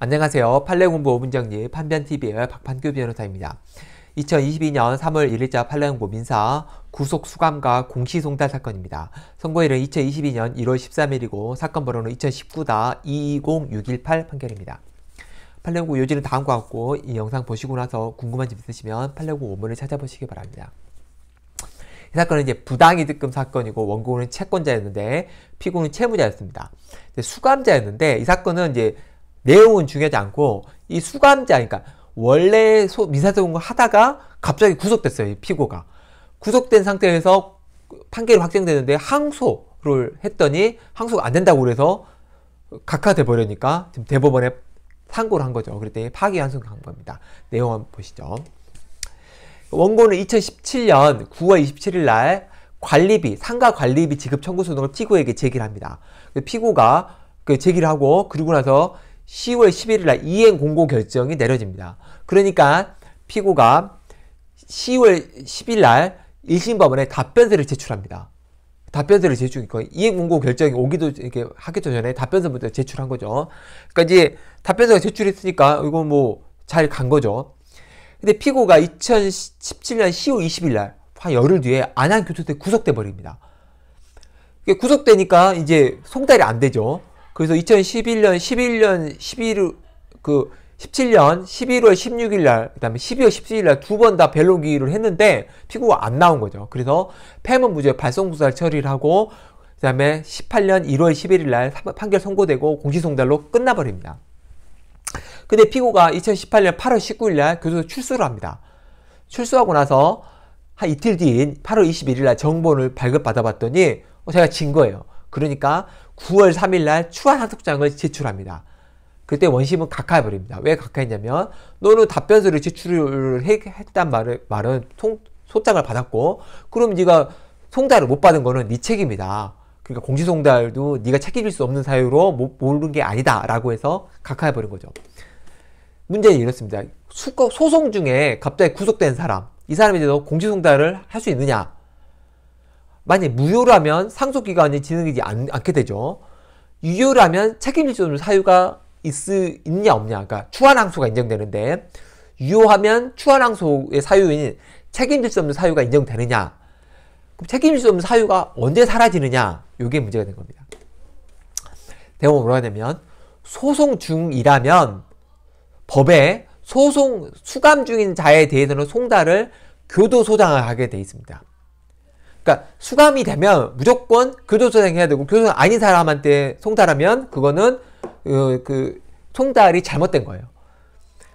안녕하세요. 판례공부 5분정리 판변TV의 박판규 변호사입니다. 2022년 3월 1일자 판례공부 민사 구속수감과 공시송달 사건입니다. 선고일은 2022년 1월 13일이고 사건 번호는 2019-220618 판결입니다. 판례공부 요지는 다음과 같고 이 영상 보시고 나서 궁금한 점 있으시면 판례공부 원문을 찾아보시기 바랍니다. 이 사건은 이제 부당이득금 사건이고 원고는 채권자였는데 피고는 채무자였습니다. 수감자였는데 이 사건은 이제 내용은 중요하지 않고 이 수감자 그러니까 원래 민사소송을 하다가 갑자기 구속됐어요 이 피고가 구속된 상태에서 판결이 확정되는데 항소를 했더니 항소가 안 된다고 그래서 각하돼 버리니까 지금 대법원에 상고를 한 거죠 그랬더니 파기환송을 한 겁니다 내용 한번 보시죠 원고는 2017년 9월 27일 날 관리비, 상가 관리비 지급 청구 소송을 피고에게 제기를 합니다. 그 피고가 그 제기를 하고 그리고 나서 10월 11일 날 이행 공고 결정이 내려집니다. 그러니까 피고가 10월 10일 날 1심 법원에 답변서를 제출합니다. 답변서를 제출했고 그 이행 공고 결정이 오기도 이렇게 하기도 전에 답변서부터 제출한 거죠. 그러니까 이제 답변서가 제출했으니까 이건 뭐 잘 간 거죠. 근데 피고가 2017년 10월 20일 날한 열흘 뒤에 안양 교토대 구속돼 버립니다. 구속되니까 이제 송달이 안 되죠. 그래서 2011년 11년 11월 그 17년 11월 16일 날, 그 다음에 12월 17일 날 두 번다변론 기일을 했는데 피고가 안 나온 거죠. 그래서 폐문 무죄 발송수사를 처리를 하고, 그 다음에 18년 1월 11일 날 판결 선고되고 공시송달로 끝나버립니다. 근데 피고가 2018년 8월 19일 날 교도소 출소를 합니다. 출소하고 나서 한 이틀 뒤인 8월 21일 날 정본을 발급받아봤더니 어, 제가 진 거예요. 그러니까 9월 3일 날추한학습장을 제출합니다. 그때 원심은 각하해버립니다. 왜 각하했냐면 너는 답변서를 제출을 했단 말은, 말은 통, 소장을 받았고 그럼 네가 송달을 못 받은 거는 네 책임이다. 그러니까 공시송달도 네가 책임질 수 없는 사유로 못, 모르는 게 아니다 라고 해서 각하해버린 거죠. 문제는 이렇습니다. 소송 중에 갑자기 구속된 사람 이 사람이 에너 공시송달을 할 수 있느냐 만약 무효라면 상속기간이 진행되지 않, 게 되죠. 유효라면 책임질 사유가 있, 있냐 없냐. 그러니까 추한항소가 인정되는데 유효하면 추한항소의 사유인 책임질 수 없는 사유가 인정되느냐. 그럼 책임질 수 없는 사유가 언제 사라지느냐. 요게 문제가 된 겁니다. 대목을 뭐라 하냐면 소송 중이라면 법에 소송 수감 중인 자에 대해서는 송달을 교도소장을 하게 돼 있습니다. 그러니까 수감이 되면 무조건 교도소생 해야 되고 교도소 아닌 사람한테 송달하면 그거는 그, 그 송달이 잘못된 거예요.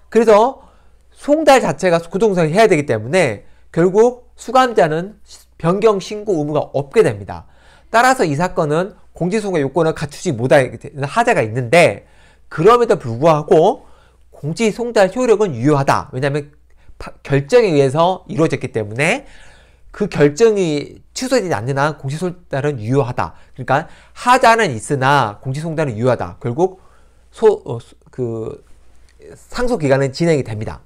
그래서 송달 자체가 구동성이 해야 되기 때문에 결국 수감자는 변경 신고 의무가 없게 됩니다. 따라서 이 사건은 공지송가 요건을 갖추지 못하는 하자가 있는데 그럼에도 불구하고 공지송달 효력은 유효하다. 왜냐하면 결정에 의해서 이루어졌기 때문에 그 결정이 취소되지 않는 한 공시송달은 유효하다. 그러니까 하자는 있으나 공시송달은 유효하다. 결국 소, 어, 그 상소 기간은 진행이 됩니다.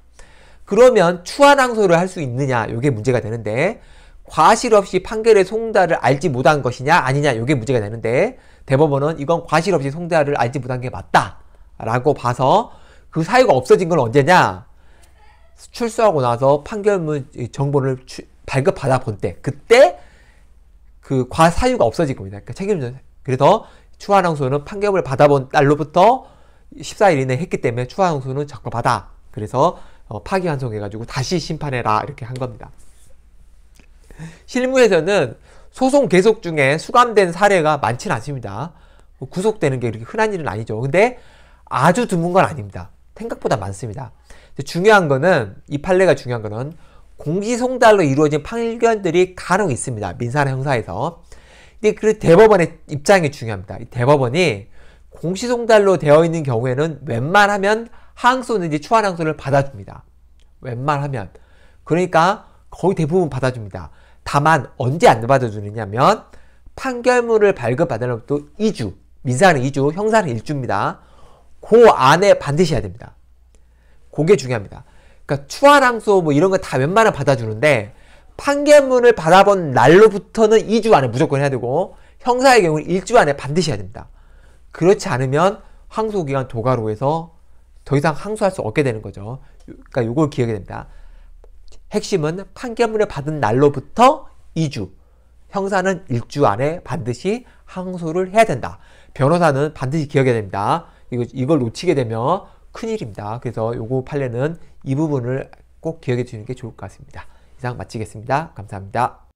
그러면 추한 항소를 할 수 있느냐 이게 문제가 되는데 과실 없이 판결의 송달을 알지 못한 것이냐 아니냐 이게 문제가 되는데 대법원은 이건 과실 없이 송달을 알지 못한 게 맞다 라고 봐서 그 사유가 없어진 건 언제냐 출소하고 나서 판결문 정보를 추, 발급받아 본 때, 그때 그 과사유가 없어질 겁니다. 그러니까 책임져. 그래서 추하랑수는 판결을 받아본 날로부터 14일 이내 했기 때문에 추하랑수는 적발 받아. 그래서 어, 파기환송해가지고 다시 심판해라 이렇게 한 겁니다. 실무에서는 소송 계속 중에 수감된 사례가 많지 않습니다. 뭐 구속되는 게 이렇게 흔한 일은 아니죠. 근데 아주 드문 건 아닙니다. 생각보다 많습니다. 중요한 거는 이 판례가 중요한 거는 공기송달로 이루어진 판결들이 간혹 있습니다. 민사나 형사에서. 근데 그 대법원의 입장이 중요합니다. 대법원이 공시송달로 되어 있는 경우에는 웬만하면 항소는지 추한 항소를 받아줍니다. 웬만하면. 그러니까 거의 대부분 받아줍니다. 다만 언제 안 받아주느냐면 판결문을 발급받으려면또 2주, 민사는 2주, 형사는 1주입니다. 그 안에 반드시 해야 됩니다. 그게 중요합니다. 그러니까 추하랑소 뭐 이런 거 다 웬만하면 받아주는데 판결문을 받아본 날로부터는 2주 안에 무조건 해야 되고 형사의 경우는 1주 안에 반드시 해야 됩니다. 그렇지 않으면 항소기간 도가로 해서 더 이상 항소할 수 없게 되는 거죠. 그러니까 이걸 기억해야 됩니다. 핵심은 판결문을 받은 날로부터 2주, 형사는 1주 안에 반드시 항소를 해야 된다. 변호사는 반드시 기억해야 됩니다. 이걸 놓치게 되면 큰일입니다. 그래서 요거 판례는 이 부분을 꼭 기억해 주는게 좋을 것 같습니다. 이상 마치겠습니다. 감사합니다.